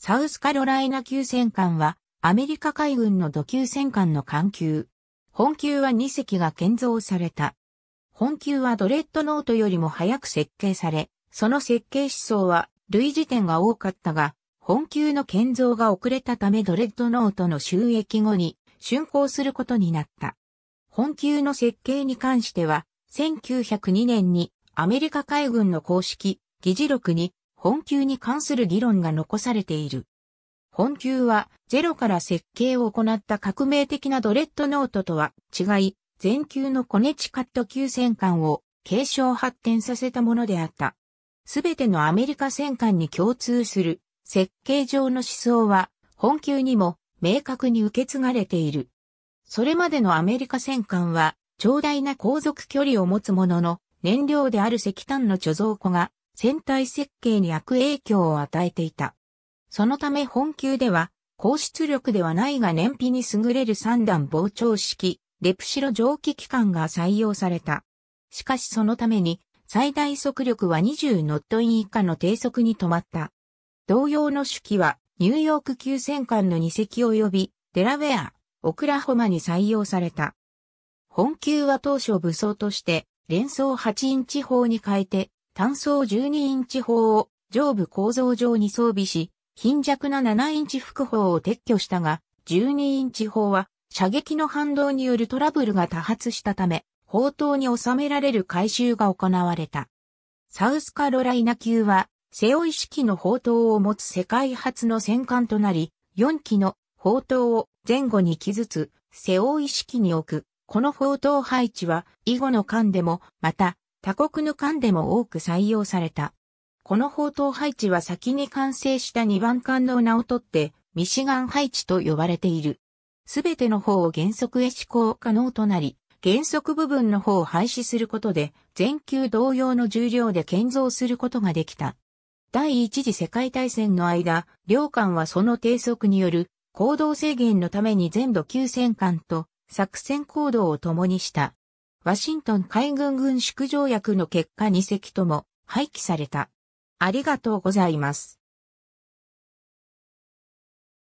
サウスカロライナ級戦艦は、アメリカ海軍の土級戦艦の艦級。本級は2隻が建造された。本級はドレッドノートよりも早く設計され、その設計思想は類似点が多かったが、本級の建造が遅れたためドレッドノートの収益後に竣工することになった。本級の設計に関しては、1902年にアメリカ海軍の公式、議事録に本級に関する議論が残されている。本級はゼロから設計を行った革命的なドレッドノートとは違い、全球のコネチカット級戦艦を継承発展させたものであった。すべてのアメリカ戦艦に共通する設計上の思想は本級にも明確に受け継がれている。それまでのアメリカ戦艦は長大な航続距離を持つものの燃料である石炭の貯蔵庫が船体設計に悪影響を与えていた。そのため本級では、高出力ではないが燃費に優れる三段膨張式、レプシロ蒸気機関が採用された。しかしそのために、最大速力は20ノットイン以下の低速に止まった。同様の手記は、ニューヨーク級戦艦の2隻及び、デラウェア、オクラホマに採用された。本級は当初武装として、連装8インチ砲に変えて、単装12インチ砲を上部構造上に装備し、貧弱な7インチ副砲を撤去したが、12インチ砲は射撃の反動によるトラブルが多発したため、砲塔に収められる回収が行われた。サウスカロライナ級は、背負い式の砲塔を持つ世界初の戦艦となり、4機の砲塔を前後に機ずつ背負い式に置く。この砲塔配置は、以後の艦でも、また、他国の艦でも多く採用された。この砲塔配置は先に完成した2番艦の名を取って、ミシガン配置と呼ばれている。すべての方を原則へ試行可能となり、原則部分の方を廃止することで、全球同様の重量で建造することができた。第一次世界大戦の間、両艦はその低速による行動制限のために全土急戦艦と作戦行動を共にした。ワシントン海軍軍縮条約の結果2隻とも廃棄された。ありがとうございます。